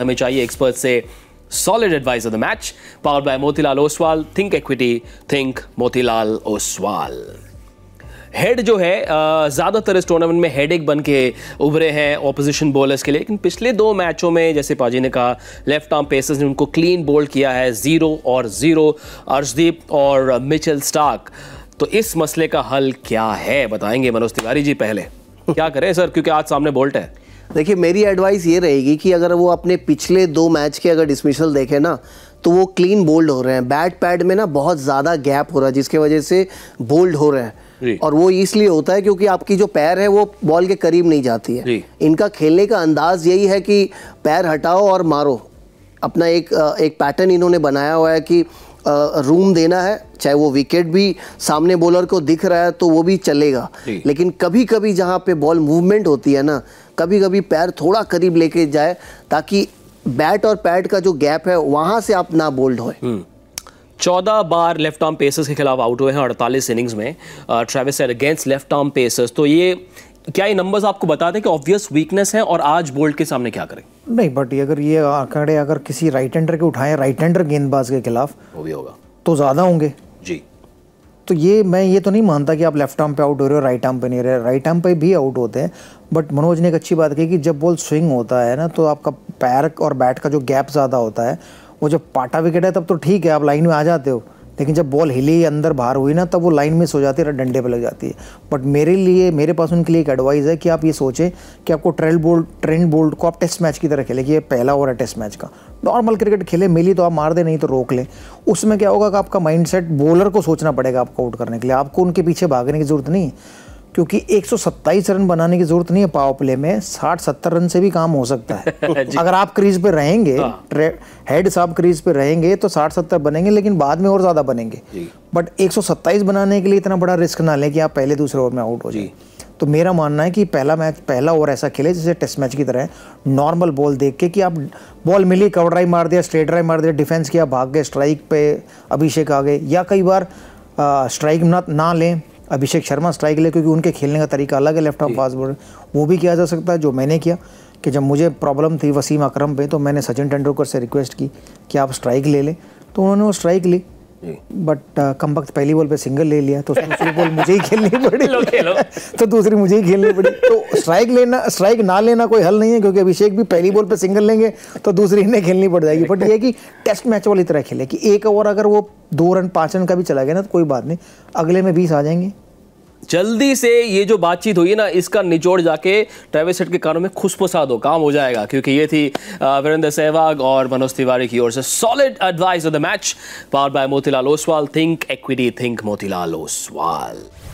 हमें चाहिए एक्सपर्ट से solid advice of the match power by Motilal Oswal think equity think Motilal Oswal head जो है ज़्यादातर इस टूर्नामेंट में हेड एक बन के उभरे हैं ओपोजिशन बॉलर्स के लिए लेकिन पिछले दो मैचों में जैसे पाजी ने कहा लेफ्ट आर्म पेसर्स ने उनको क्लीन बोल्ड किया है ज़ीरो और ज़ीरो अर्शदीप और मिचेल स्टार्क तो इस मसले का हल क्या है बताएंगे मनोज तिवारी जी पहले क्या करें सर क्योंकि आज सामने बोल्ट है देखिए मेरी एडवाइस ये रहेगी कि अगर वो अपने पिछले दो मैच के अगर डिसमिसल देखें ना तो वो क्लीन बोल्ड हो रहे हैं बैट पैड में ना बहुत ज़्यादा गैप हो रहा है जिसके वजह से बोल्ड हो रहे हैं और वो इसलिए होता है क्योंकि आपकी जो पैर है वो बॉल के करीब नहीं जाती है इनका खेलने का अंदाज यही है कि पैर हटाओ और मारो अपना एक एक पैटर्न इन्होंने बनाया हुआ है कि रूम देना है चाहे वो विकेट भी सामने बॉलर को दिख रहा है तो वो भी चलेगा लेकिन कभी कभी जहाँ पे बॉल मूवमेंट होती है ना कभी कभी पैर थोड़ा करीब लेके जाए ताकि बैट और पैड का जो गैप है वहां से आप ना बोल्ड हो हम्म। चौदह बार लेफ्ट आर्म पेसर्स के खिलाफ आउट हुए हैं अड़तालीस इनिंग्स में Travis against left arm pacers तो ये क्या ये नंबर्स आपको बता दें कि ऑब्वियस वीकनेस है और आज बोल्ट के सामने क्या करें नहीं बट अगर ये आंकड़े अगर किसी राइट हैंडर के उठाए राइट हैंडर गेंदबाज के खिलाफ वो भी होगा तो ज़्यादा होंगे जी तो ये मैं ये तो नहीं मानता कि आप लेफ्ट आर्म पे आउट हो रहे हो राइट आर्म पे नहीं रहे राइट आर्म पे भी आउट होते हैं बट मनोज ने एक अच्छी बात कही कि जब बॉल स्विंग होता है ना तो आपका पैर और बैट का जो गैप ज़्यादा होता है वो जब पाटा विकेट है तब तो ठीक है आप लाइन में आ जाते हो लेकिन जब बॉल हिली अंदर बाहर हुई ना तब वो लाइन मिस हो जाती है डंडे पर लग जाती है बट मेरे लिए मेरे पास उनके लिए एक एडवाइस है कि आप ये सोचें कि आपको ट्रेल बोल्ट ट्रेंड बोल्ट को आप टेस्ट मैच की तरह खेले कि ये पहला ओवर है टेस्ट मैच का नॉर्मल क्रिकेट खेले मिली तो आप मार दे नहीं तो रोक लें उसमें क्या होगा कि आपका माइंड बॉलर को सोचना पड़ेगा आपको आउट करने के लिए आपको उनके पीछे भागने की जरूरत नहीं क्योंकि 127 रन बनाने की जरूरत नहीं है पावर प्ले में 60-70 रन से भी काम हो सकता है अगर आप क्रीज पे रहेंगे हाँ। हेड साहब क्रीज पे रहेंगे तो 60-70 बनेंगे लेकिन बाद में और ज़्यादा बनेंगे बट 127 बनाने के लिए इतना बड़ा रिस्क ना लें कि आप पहले दूसरे ओवर में आउट हो जाए तो मेरा मानना है कि पहला मैच पहला ओवर ऐसा खेले जैसे टेस्ट मैच की तरह नॉर्मल बॉल देख के कि आप बॉल मिली कवर ड्राइव मार दिया स्ट्रेट ड्राइव मार दिया डिफेंस किया भाग गए स्ट्राइक पे अभिषेक आ गए या कई बार स्ट्राइक ना ना लें अभिषेक शर्मा स्ट्राइक ले क्योंकि उनके खेलने का तरीका अलग है लेफ्ट ऑफ फास्ट बॉलर वो भी किया जा सकता है जो मैंने किया कि जब मुझे प्रॉब्लम थी वसीम अक्रम पे तो मैंने सचिन तेंदुलकर से रिक्वेस्ट की कि आप स्ट्राइक ले लें तो उन्होंने वो स्ट्राइक ली बट uh, कम वक्त पहली बॉल पे सिंगल ले लिया तो दूसरी बॉल मुझे ही खेलनी पड़ी लो खेलो। तो दूसरी मुझे ही खेलनी पड़ी तो स्ट्राइक लेना स्ट्राइक ना लेना कोई हल नहीं है क्योंकि अभिषेक भी पहली बॉल पे सिंगल लेंगे तो दूसरी इन्हें खेलनी पड़ जाएगी बट ये कि टेस्ट मैच वाली तरह खेले कि एक ओवर अगर वो दो रन पाँच रन का भी चला गया ना तो कोई बात नहीं अगले में बीस आ जाएंगे जल्दी से ये जो बातचीत हुई ना इसका निचोड़ जाके ट्रेविस हेड के कानों में खुशपोसाद हो काम हो जाएगा क्योंकि ये थी वीरेंद्र सहवाग और मनोज तिवारी की ओर से solid advice of the match power by Motilal Oswal think equity think Motilal Oswal